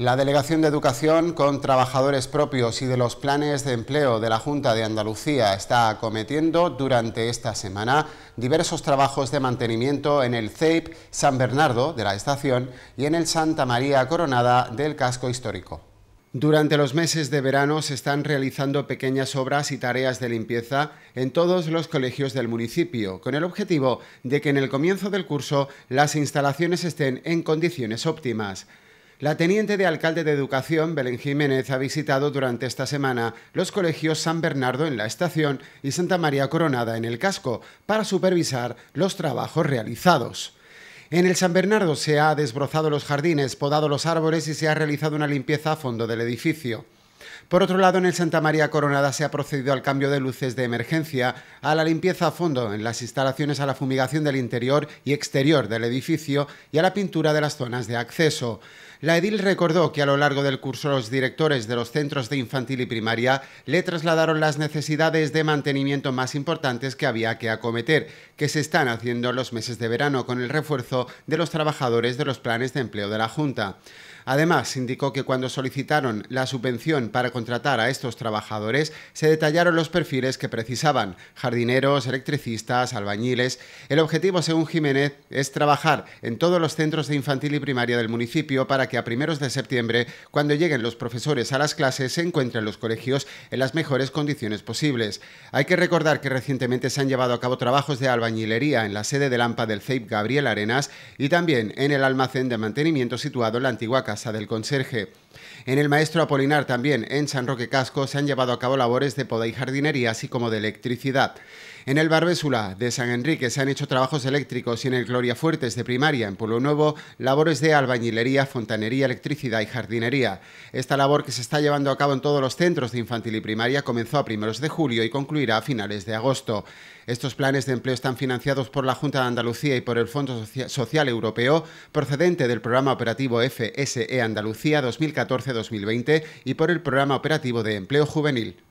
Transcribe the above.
La Delegación de Educación, con trabajadores propios y de los planes de empleo de la Junta de Andalucía, está acometiendo durante esta semana diversos trabajos de mantenimiento en el CEIP San Bernardo de la estación y en el Santa María Coronada del casco histórico. Durante los meses de verano se están realizando pequeñas obras y tareas de limpieza en todos los colegios del municipio, con el objetivo de que en el comienzo del curso las instalaciones estén en condiciones óptimas. La teniente de alcalde de Educación, Belén Jiménez, ha visitado durante esta semana los colegios San Bernardo en la estación y Santa María Coronada en el casco para supervisar los trabajos realizados. En el San Bernardo se ha desbrozado los jardines, podado los árboles y se ha realizado una limpieza a fondo del edificio. Por otro lado, en el Santa María Coronada se ha procedido al cambio de luces de emergencia, a la limpieza a fondo en las instalaciones, a la fumigación del interior y exterior del edificio y a la pintura de las zonas de acceso. La edil recordó que a lo largo del curso los directores de los centros de infantil y primaria le trasladaron las necesidades de mantenimiento más importantes que había que acometer, que se están haciendo los meses de verano con el refuerzo de los trabajadores de los planes de empleo de la Junta. Además, indicó que cuando solicitaron la subvención para contratar a estos trabajadores, se detallaron los perfiles que precisaban, jardineros, electricistas, albañiles. El objetivo, según Jiménez, es trabajar en todos los centros de infantil y primaria del municipio para que a primeros de septiembre, cuando lleguen los profesores a las clases, se encuentren los colegios en las mejores condiciones posibles. Hay que recordar que recientemente se han llevado a cabo trabajos de albañilería en la sede de Lampa del CEIP Gabriel Arenas y también en el almacén de mantenimiento situado en la antigua casa del conserje. En el Maestro Apolinar también, en San Roque Casco, se han llevado a cabo labores de poda y jardinería, así como de electricidad. En el Barbésula de San Enrique se han hecho trabajos eléctricos y en el Gloria Fuertes de primaria, en Pueblo Nuevo, labores de albañilería, fontanería, electricidad y jardinería. Esta labor que se está llevando a cabo en todos los centros de infantil y primaria comenzó a primeros de julio y concluirá a finales de agosto. Estos planes de empleo están financiados por la Junta de Andalucía y por el Fondo Social Europeo, procedente del Programa Operativo FSE Andalucía 2014-2020 y por el Programa Operativo de Empleo Juvenil.